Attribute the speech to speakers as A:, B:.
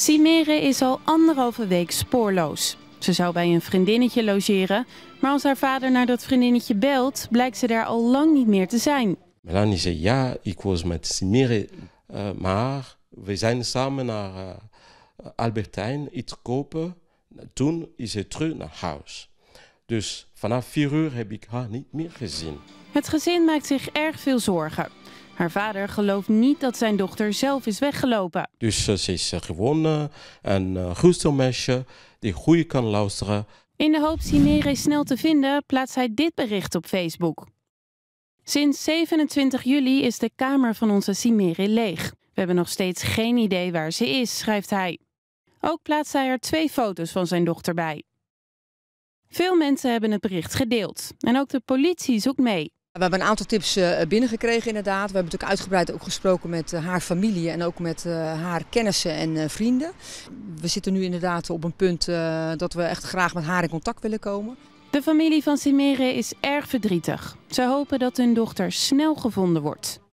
A: Simere is al anderhalve week spoorloos. Ze zou bij een vriendinnetje logeren, maar als haar vader naar dat vriendinnetje belt, blijkt ze daar al lang niet meer te zijn.
B: Melanie zei ja, ik was met Simere, eh, maar we zijn samen naar uh, Albertijn iets kopen. Toen is ze terug naar huis. Dus vanaf vier uur heb ik haar niet meer gezien.
A: Het gezin maakt zich erg veel zorgen. Haar vader gelooft niet dat zijn dochter zelf is weggelopen.
B: Dus eh, ze is eh, gewoon een eh, goed meisje die goed kan luisteren.
A: In de hoop Sinere snel te vinden, plaatst hij dit bericht op Facebook. Sinds 27 juli is de kamer van onze Simere leeg. We hebben nog steeds geen idee waar ze is, schrijft hij. Ook plaatst hij er twee foto's van zijn dochter bij. Veel mensen
C: hebben het bericht gedeeld en ook de politie zoekt mee. We hebben een aantal tips eh, binnengekregen inderdaad. We hebben natuurlijk uitgebreid ook gesproken met eh, haar familie en ook met eh, haar kennissen en vrienden. We zitten nu inderdaad op een punt dat we echt graag met haar in contact willen komen.
A: De familie van Simere is erg verdrietig. Ze hopen dat hun dochter snel gevonden
C: wordt.